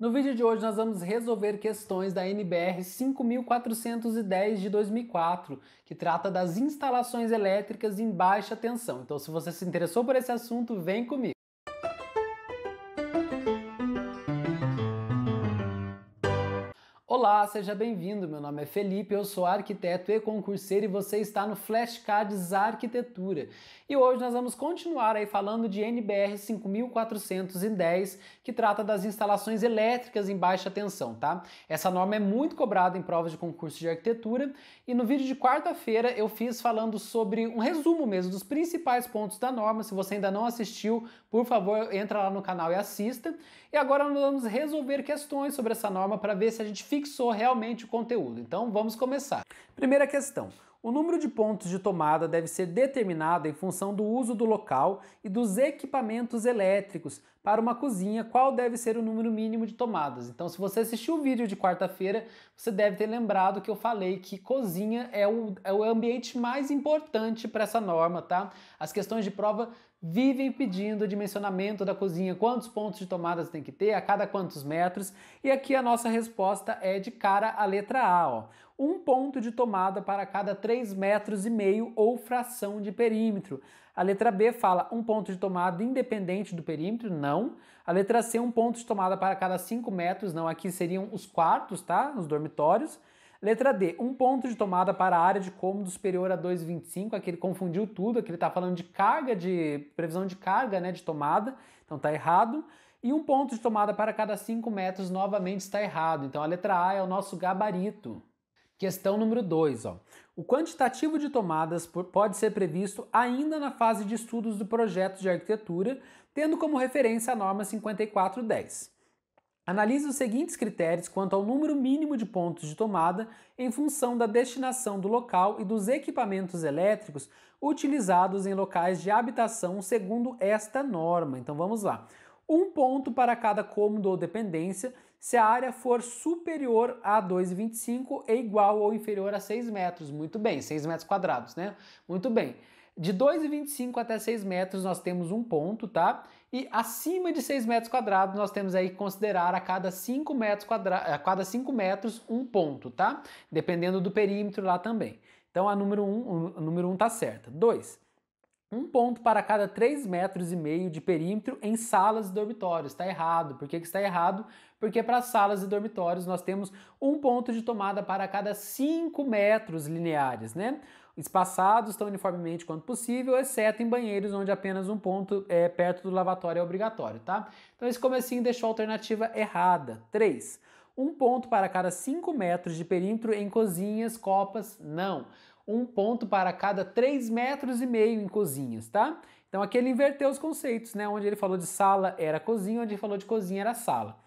No vídeo de hoje nós vamos resolver questões da NBR 5410 de 2004, que trata das instalações elétricas em baixa tensão. Então se você se interessou por esse assunto, vem comigo. Olá, seja bem-vindo. Meu nome é Felipe, eu sou arquiteto e concurseiro e você está no Flashcards Arquitetura. E hoje nós vamos continuar aí falando de NBR 5410, que trata das instalações elétricas em baixa tensão, tá? Essa norma é muito cobrada em provas de concurso de arquitetura e no vídeo de quarta-feira eu fiz falando sobre um resumo mesmo dos principais pontos da norma. Se você ainda não assistiu, por favor, entra lá no canal e assista. E agora nós vamos resolver questões sobre essa norma para ver se a gente fixa fixou realmente o conteúdo. Então vamos começar. Primeira questão. O número de pontos de tomada deve ser determinado em função do uso do local e dos equipamentos elétricos. Para uma cozinha, qual deve ser o número mínimo de tomadas? Então, se você assistiu o vídeo de quarta-feira, você deve ter lembrado que eu falei que cozinha é o, é o ambiente mais importante para essa norma, tá? As questões de prova vivem pedindo o dimensionamento da cozinha, quantos pontos de tomadas tem que ter, a cada quantos metros. E aqui a nossa resposta é de cara a letra A, ó. Um ponto de tomada para cada 3,5 metros e meio ou fração de perímetro. A letra B fala um ponto de tomada independente do perímetro, não. A letra C, um ponto de tomada para cada 5 metros, não. Aqui seriam os quartos, tá? Os dormitórios. Letra D, um ponto de tomada para a área de cômodo superior a 2,25. Aqui ele confundiu tudo, aqui ele está falando de carga, de previsão de carga né, de tomada, então está errado. E um ponto de tomada para cada 5 metros novamente está errado. Então a letra A é o nosso gabarito. Questão número 2. O quantitativo de tomadas pode ser previsto ainda na fase de estudos do projeto de arquitetura, tendo como referência a norma 5410. Analise os seguintes critérios quanto ao número mínimo de pontos de tomada em função da destinação do local e dos equipamentos elétricos utilizados em locais de habitação segundo esta norma. Então vamos lá. Um ponto para cada cômodo ou dependência se a área for superior a 2,25 e é igual ou inferior a 6 metros. Muito bem, 6 metros quadrados, né? Muito bem. De 2,25 até 6 metros nós temos um ponto, tá? E acima de 6 metros quadrados, nós temos aí que considerar a cada 5 metros, quadra... a cada 5 metros um ponto, tá? Dependendo do perímetro lá também. Então a número 1 um, um tá certa. 2 um ponto para cada 3 metros e meio de perímetro em salas e dormitórios. Está errado. Por que, que está errado? Porque para salas e dormitórios nós temos um ponto de tomada para cada 5 metros lineares, né? Espaçados tão uniformemente quanto possível, exceto em banheiros onde apenas um ponto é, perto do lavatório é obrigatório, tá? Então esse comecinho deixou a alternativa errada. 3. Um ponto para cada 5 metros de perímetro em cozinhas, copas, não um ponto para cada 3 metros e meio em cozinhas, tá? Então aqui ele inverteu os conceitos, né? Onde ele falou de sala era cozinha, onde ele falou de cozinha era sala.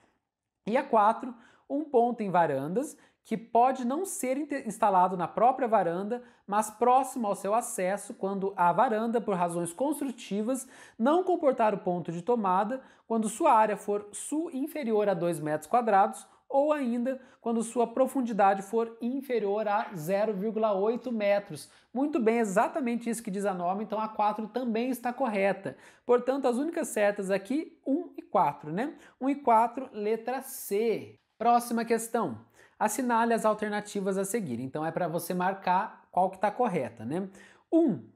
E a 4, um ponto em varandas, que pode não ser instalado na própria varanda, mas próximo ao seu acesso, quando a varanda, por razões construtivas, não comportar o ponto de tomada, quando sua área for su inferior a 2 metros quadrados, ou ainda quando sua profundidade for inferior a 0,8 metros. Muito bem, exatamente isso que diz a norma, então a 4 também está correta. Portanto, as únicas certas aqui, 1 e 4, né? 1 e 4, letra C. Próxima questão. Assinale as alternativas a seguir. Então é para você marcar qual que está correta, né? 1. Um,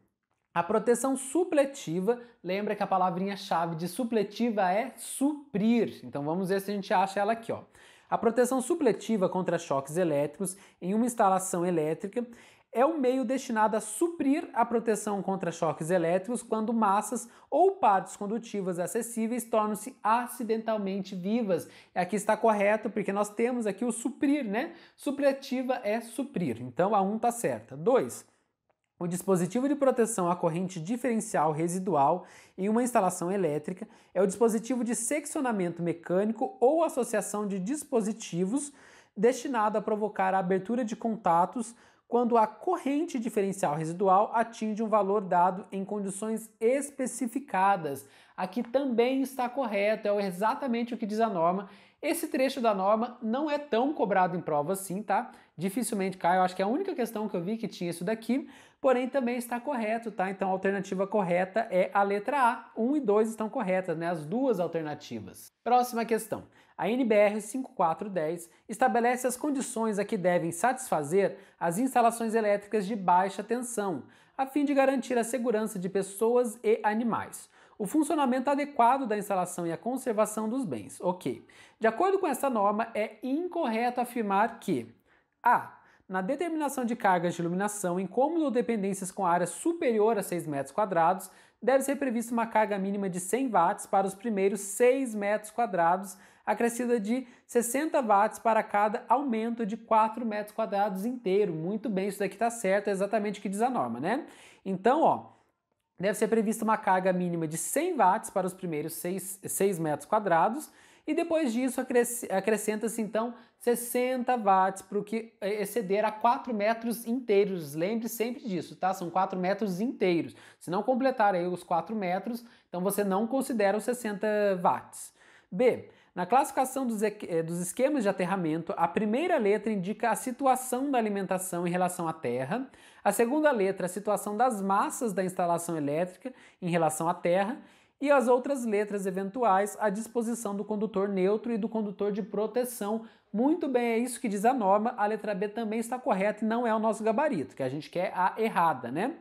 a proteção supletiva, lembra que a palavrinha-chave de supletiva é suprir. Então vamos ver se a gente acha ela aqui, ó. A proteção supletiva contra choques elétricos em uma instalação elétrica é um meio destinado a suprir a proteção contra choques elétricos quando massas ou partes condutivas acessíveis tornam-se acidentalmente vivas. Aqui está correto, porque nós temos aqui o suprir, né? Supletiva é suprir. Então a 1 um está certa. 2 o dispositivo de proteção à corrente diferencial residual em uma instalação elétrica é o dispositivo de seccionamento mecânico ou associação de dispositivos destinado a provocar a abertura de contatos quando a corrente diferencial residual atinge um valor dado em condições especificadas. Aqui também está correto, é exatamente o que diz a norma, esse trecho da norma não é tão cobrado em prova assim, tá? Dificilmente cai, eu acho que é a única questão que eu vi que tinha isso daqui, porém também está correto, tá? Então a alternativa correta é a letra A. 1 um e 2 estão corretas, né? As duas alternativas. Próxima questão. A NBR 5410 estabelece as condições a que devem satisfazer as instalações elétricas de baixa tensão, a fim de garantir a segurança de pessoas e animais o funcionamento adequado da instalação e a conservação dos bens. Ok. De acordo com essa norma, é incorreto afirmar que a. Na determinação de cargas de iluminação em cômodos ou dependências com área superior a 6 metros quadrados, deve ser prevista uma carga mínima de 100 watts para os primeiros 6 metros quadrados, acrescida de 60 watts para cada aumento de 4 metros quadrados inteiro. Muito bem, isso daqui está certo, é exatamente o que diz a norma, né? Então, ó, deve ser prevista uma carga mínima de 100 watts para os primeiros 6, 6 metros quadrados e depois disso acrescenta-se então 60 watts para o que exceder a 4 metros inteiros. Lembre sempre disso, tá? São 4 metros inteiros. Se não completar aí os 4 metros, então você não considera os 60 watts. B. Na classificação dos, eh, dos esquemas de aterramento, a primeira letra indica a situação da alimentação em relação à Terra, a segunda letra a situação das massas da instalação elétrica em relação à Terra e as outras letras eventuais a disposição do condutor neutro e do condutor de proteção. Muito bem, é isso que diz a norma. A letra B também está correta e não é o nosso gabarito, que a gente quer a errada, né?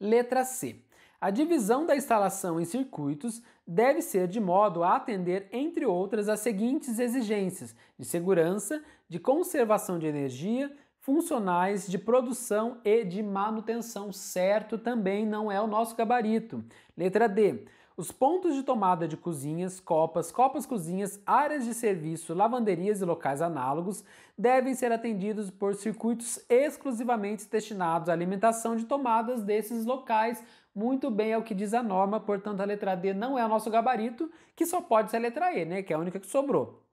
Letra C. A divisão da instalação em circuitos deve ser de modo a atender, entre outras, as seguintes exigências: de segurança, de conservação de energia, funcionais, de produção e de manutenção. Certo, também não é o nosso gabarito. Letra D. Os pontos de tomada de cozinhas, copas, copas-cozinhas, áreas de serviço, lavanderias e locais análogos devem ser atendidos por circuitos exclusivamente destinados à alimentação de tomadas desses locais muito bem é o que diz a norma, portanto a letra D não é o nosso gabarito, que só pode ser a letra E, né, que é a única que sobrou.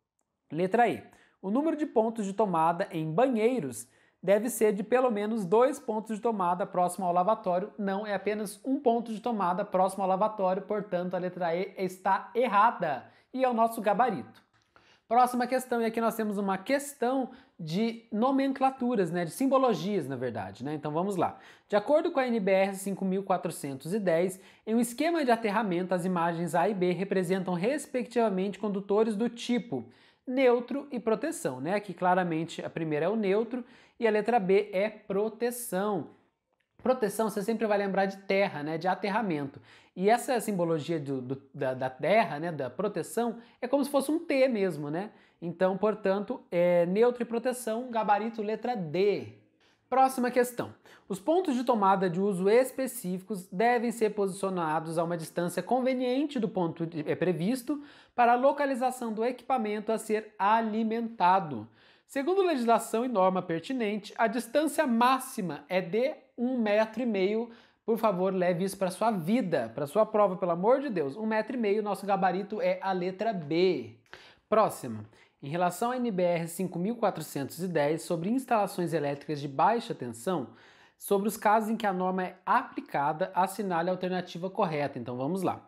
Letra E. O número de pontos de tomada em banheiros deve ser de pelo menos dois pontos de tomada próximo ao lavatório, não é apenas um ponto de tomada próximo ao lavatório, portanto a letra E está errada e é o nosso gabarito. Próxima questão, e aqui nós temos uma questão de nomenclaturas, né, de simbologias, na verdade, né? Então vamos lá. De acordo com a NBR 5410, em um esquema de aterramento, as imagens A e B representam respectivamente condutores do tipo neutro e proteção, né? Aqui claramente a primeira é o neutro e a letra B é proteção. Proteção, você sempre vai lembrar de terra, né? de aterramento. E essa simbologia do, do, da, da, terra, né? da proteção, é como se fosse um T mesmo, né? Então, portanto, é neutro e proteção, gabarito letra D. Próxima questão. Os pontos de tomada de uso específicos devem ser posicionados a uma distância conveniente do ponto é previsto para a localização do equipamento a ser alimentado. Segundo legislação e norma pertinente, a distância máxima é de um metro e meio. Por favor, leve isso para sua vida, para sua prova, pelo amor de Deus. Um metro e meio, nosso gabarito é a letra B. Próximo. Em relação à NBR 5410 sobre instalações elétricas de baixa tensão, sobre os casos em que a norma é aplicada, assinale a alternativa correta. Então vamos lá.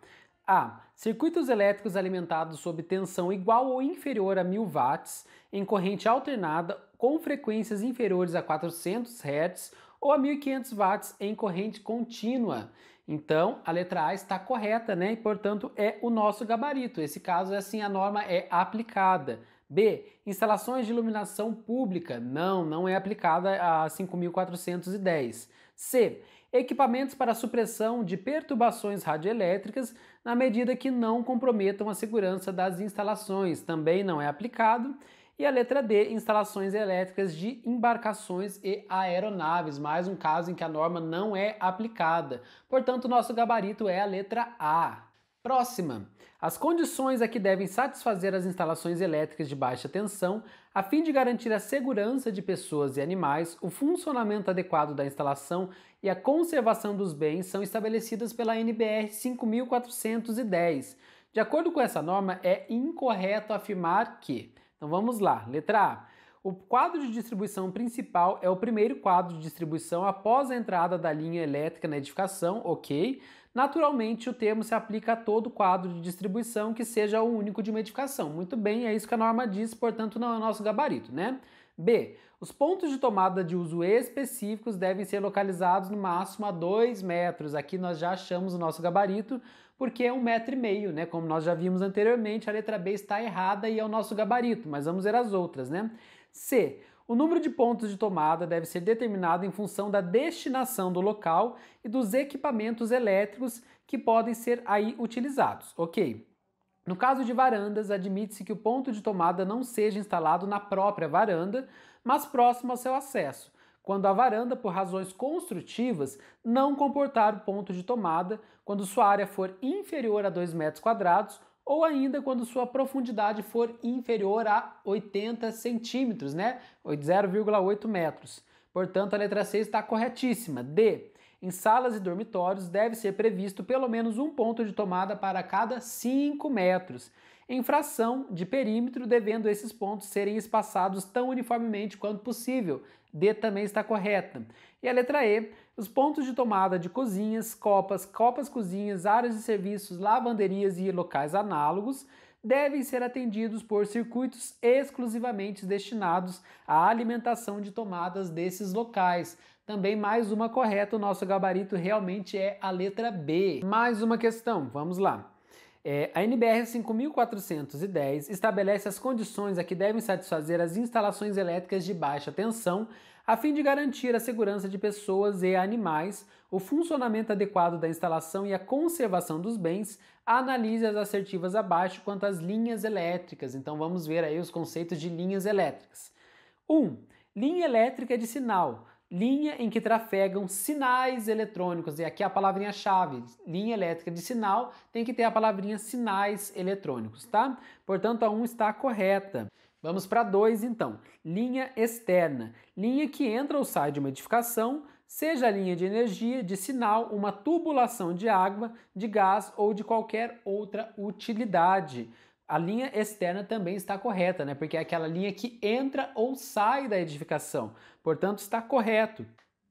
A. Circuitos elétricos alimentados sob tensão igual ou inferior a 1000 watts, em corrente alternada, com frequências inferiores a 400 Hz ou a 1500 watts em corrente contínua. Então, a letra A está correta, né? E, portanto, é o nosso gabarito. Esse caso é assim, a norma é aplicada. B. Instalações de iluminação pública. Não, não é aplicada a 5.410. C. Equipamentos para supressão de perturbações radioelétricas na medida que não comprometam a segurança das instalações. Também não é aplicado. E a letra D, instalações elétricas de embarcações e aeronaves, mais um caso em que a norma não é aplicada. Portanto, nosso gabarito é a letra A. Próxima. As condições a que devem satisfazer as instalações elétricas de baixa tensão, a fim de garantir a segurança de pessoas e animais, o funcionamento adequado da instalação e a conservação dos bens são estabelecidas pela NBR 5410. De acordo com essa norma, é incorreto afirmar que então vamos lá, letra A. O quadro de distribuição principal é o primeiro quadro de distribuição após a entrada da linha elétrica na edificação, ok? Naturalmente, o termo se aplica a todo quadro de distribuição que seja o único de uma edificação. Muito bem, é isso que a norma diz, portanto, não é nosso gabarito, né? B. Os pontos de tomada de uso específicos devem ser localizados no máximo a 2 metros. Aqui nós já achamos o nosso gabarito porque é um metro e meio, né? Como nós já vimos anteriormente, a letra B está errada e é o nosso gabarito, mas vamos ver as outras, né? C. O número de pontos de tomada deve ser determinado em função da destinação do local e dos equipamentos elétricos que podem ser aí utilizados. Ok. No caso de varandas, admite-se que o ponto de tomada não seja instalado na própria varanda, mas próximo ao seu acesso, quando a varanda, por razões construtivas, não comportar o ponto de tomada quando sua área for inferior a 2 metros quadrados ou ainda quando sua profundidade for inferior a 80 centímetros, né? 0,8 metros. Portanto, a letra C está corretíssima. D. Em salas e dormitórios deve ser previsto pelo menos um ponto de tomada para cada 5 metros em fração de perímetro, devendo esses pontos serem espaçados tão uniformemente quanto possível. D também está correta. E a letra E, os pontos de tomada de cozinhas, copas, copas cozinhas, áreas de serviços, lavanderias e locais análogos devem ser atendidos por circuitos exclusivamente destinados à alimentação de tomadas desses locais. Também mais uma correta, o nosso gabarito realmente é a letra B. Mais uma questão, vamos lá. É, a NBR 5410 estabelece as condições a que devem satisfazer as instalações elétricas de baixa tensão, a fim de garantir a segurança de pessoas e animais, o funcionamento adequado da instalação e a conservação dos bens. Analise as assertivas abaixo quanto às linhas elétricas. Então vamos ver aí os conceitos de linhas elétricas. 1. Um, linha elétrica é de sinal linha em que trafegam sinais eletrônicos. E aqui a palavrinha-chave, linha elétrica de sinal, tem que ter a palavrinha sinais eletrônicos, tá? Portanto, a 1 está correta. Vamos para 2 então. Linha externa. Linha que entra ou sai de uma edificação, seja a linha de energia, de sinal, uma tubulação de água, de gás ou de qualquer outra utilidade a linha externa também está correta, né? Porque é aquela linha que entra ou sai da edificação. Portanto, está correto.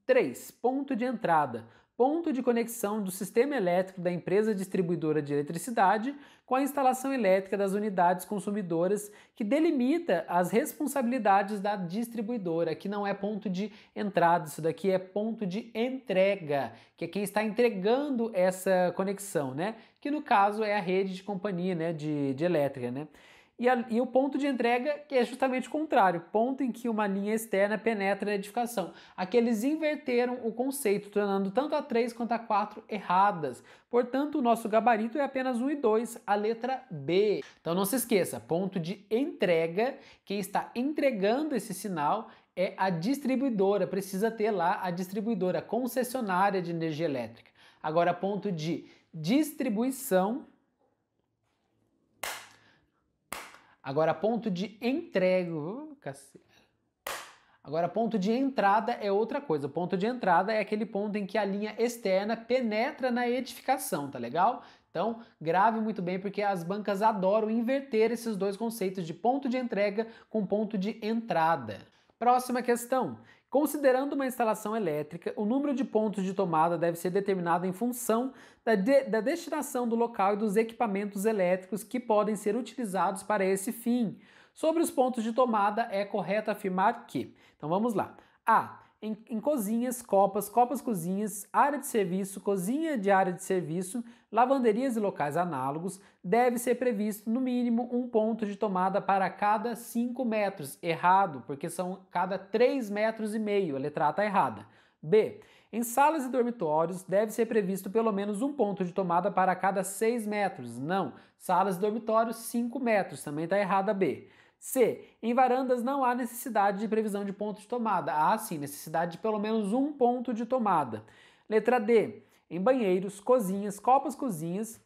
3. Ponto de entrada ponto de conexão do sistema elétrico da empresa distribuidora de eletricidade com a instalação elétrica das unidades consumidoras, que delimita as responsabilidades da distribuidora, que não é ponto de entrada, isso daqui é ponto de entrega, que é quem está entregando essa conexão, né? Que no caso é a rede de companhia né, de, de elétrica, né? E, a, e, o ponto de entrega que é justamente o contrário, ponto em que uma linha externa penetra na edificação. Aqui eles inverteram o conceito, tornando tanto a 3 quanto a 4 erradas. Portanto, o nosso gabarito é apenas 1 e 2, a letra B. Então não se esqueça, ponto de entrega, quem está entregando esse sinal é a distribuidora, precisa ter lá a distribuidora a concessionária de energia elétrica. Agora, ponto de distribuição, Agora, ponto de entrega. Agora, ponto de entrada é outra coisa. O ponto de entrada é aquele ponto em que a linha externa penetra na edificação, tá legal? Então, grave muito bem, porque as bancas adoram inverter esses dois conceitos de ponto de entrega com ponto de entrada. Próxima questão. Considerando uma instalação elétrica, o número de pontos de tomada deve ser determinado em função da, de, da destinação do local e dos equipamentos elétricos que podem ser utilizados para esse fim. Sobre os pontos de tomada, é correto afirmar que. Então vamos lá. A em, em, cozinhas, copas, copas cozinhas, área de serviço, cozinha de área de serviço, lavanderias e locais análogos, deve ser previsto no mínimo um ponto de tomada para cada 5 metros. Errado, porque são cada 3 metros e meio, a letra A está errada. B. Em salas e dormitórios, deve ser previsto pelo menos um ponto de tomada para cada 6 metros. Não, salas e dormitórios, 5 metros, também está errada B. C. Em varandas não há necessidade de previsão de ponto de tomada. Há ah, sim necessidade de pelo menos um ponto de tomada. Letra D. Em banheiros, cozinhas, copas cozinhas,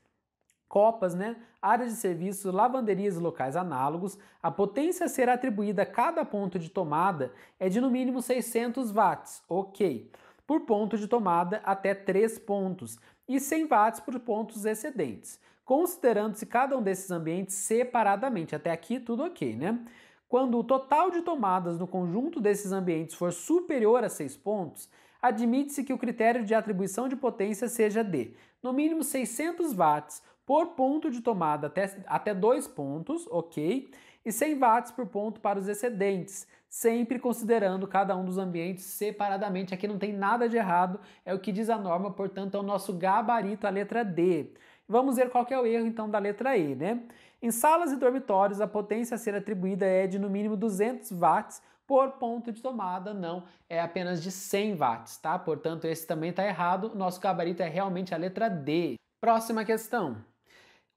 copas, né, áreas de serviço, lavanderias e locais análogos, a potência a ser atribuída a cada ponto de tomada é de no mínimo 600 watts, ok, por ponto de tomada até 3 pontos e 100 watts por pontos excedentes, considerando-se cada um desses ambientes separadamente. Até aqui tudo ok, né? Quando o total de tomadas no conjunto desses ambientes for superior a 6 pontos, admite-se que o critério de atribuição de potência seja de, no mínimo, 600 watts por ponto de tomada até, até 2 pontos, ok? E 100 watts por ponto para os excedentes, sempre considerando cada um dos ambientes separadamente. Aqui não tem nada de errado, é o que diz a norma, portanto, é o nosso gabarito, a letra D. Vamos ver qual é o erro então da letra E, né? Em salas e dormitórios, a potência a ser atribuída é de no mínimo 200 watts por ponto de tomada, não é apenas de 100 watts, tá? Portanto, esse também está errado. nosso gabarito é realmente a letra D. Próxima questão.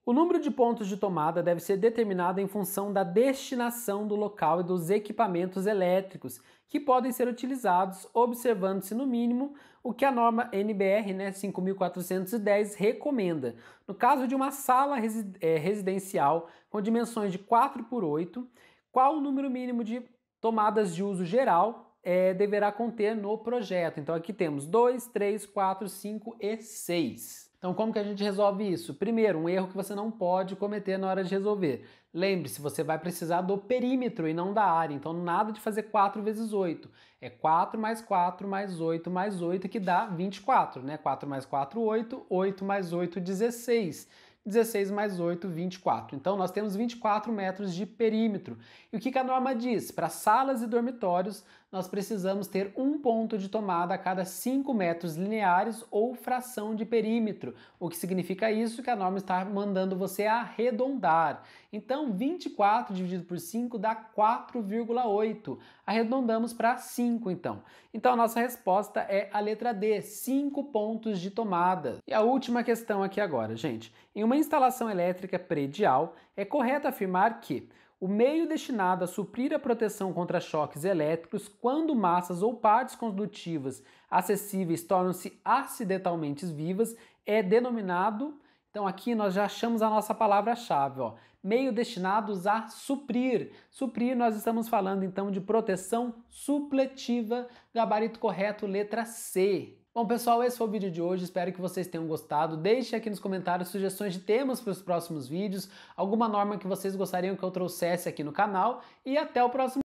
O número de pontos de tomada deve ser determinado em função da destinação do local e dos equipamentos elétricos que podem ser utilizados, observando-se no mínimo o que a norma NBR né, 5410 recomenda. No caso de uma sala é, residencial com dimensões de 4 por 8, qual o número mínimo de tomadas de uso geral é, deverá conter no projeto. Então aqui temos 2, 3, 4, 5 e 6. Então, como que a gente resolve isso? Primeiro, um erro que você não pode cometer na hora de resolver. Lembre-se, você vai precisar do perímetro e não da área. Então, nada de fazer 4 vezes 8. É 4 mais 4 mais 8 mais 8 que dá 24, né? 4 mais 4, 8. 8 mais 8, 16. 16 mais 8, 24. Então nós temos 24 metros de perímetro. E o que a norma diz? Para salas e dormitórios, nós precisamos ter um ponto de tomada a cada 5 metros lineares ou fração de perímetro. O que significa isso? Que a norma está mandando você arredondar. Então 24 dividido por 5 dá 4,8. Arredondamos para 5 então. Então a nossa resposta é a letra D, 5 pontos de tomada. E a última questão aqui agora, gente. Em uma instalação elétrica predial, é correto afirmar que o meio destinado a suprir a proteção contra choques elétricos quando massas ou partes condutivas acessíveis tornam-se acidentalmente vivas é denominado então aqui nós já achamos a nossa palavra-chave, ó. Meio destinados a suprir. Suprir, nós estamos falando então de proteção supletiva, gabarito correto, letra C. Bom, pessoal, esse foi o vídeo de hoje. Espero que vocês tenham gostado. Deixe aqui nos comentários sugestões de temas para os próximos vídeos, alguma norma que vocês gostariam que eu trouxesse aqui no canal e até o próximo